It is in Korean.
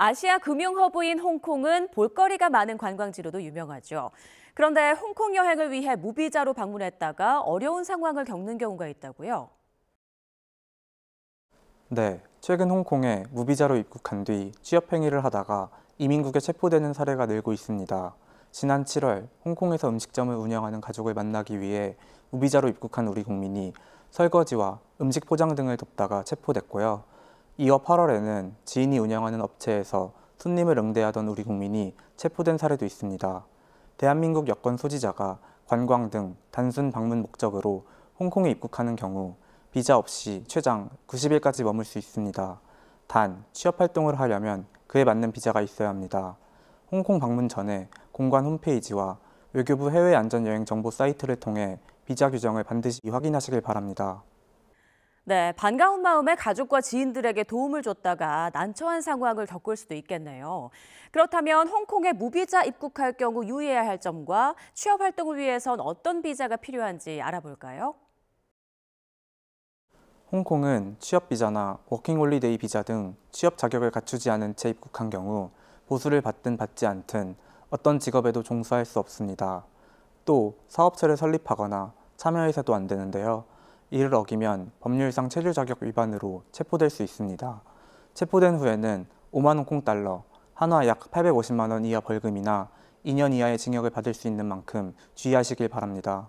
아시아 금융 허브인 홍콩은 볼거리가 많은 관광지로도 유명하죠. 그런데 홍콩 여행을 위해 무비자로 방문했다가 어려운 상황을 겪는 경우가 있다고요. 네, 최근 홍콩에 무비자로 입국한 뒤 취업 행위를 하다가 이민국에 체포되는 사례가 늘고 있습니다. 지난 7월 홍콩에서 음식점을 운영하는 가족을 만나기 위해 무비자로 입국한 우리 국민이 설거지와 음식 포장 등을 돕다가 체포됐고요. 이어 8월에는 지인이 운영하는 업체에서 손님을 응대하던 우리 국민이 체포된 사례도 있습니다. 대한민국 여권 소지자가 관광 등 단순 방문 목적으로 홍콩에 입국하는 경우 비자 없이 최장 90일까지 머물 수 있습니다. 단, 취업 활동을 하려면 그에 맞는 비자가 있어야 합니다. 홍콩 방문 전에 공관 홈페이지와 외교부 해외 안전여행 정보 사이트를 통해 비자 규정을 반드시 확인하시길 바랍니다. 네, 반가운 마음에 가족과 지인들에게 도움을 줬다가 난처한 상황을 겪을 수도 있겠네요. 그렇다면 홍콩에 무비자 입국할 경우 유의해야 할 점과 취업 활동을 위해선 어떤 비자가 필요한지 알아볼까요? 홍콩은 취업 비자나 워킹홀리데이 비자 등 취업 자격을 갖추지 않은 채 입국한 경우 보수를 받든 받지 않든 어떤 직업에도 종사할 수 없습니다. 또 사업체를 설립하거나 참여해서도 안 되는데요. 이를 어기면 법률상 체류 자격 위반으로 체포될 수 있습니다. 체포된 후에는 5만 홍콩 달러, 한화 약 850만 원 이하 벌금이나 2년 이하의 징역을 받을 수 있는 만큼 주의하시길 바랍니다.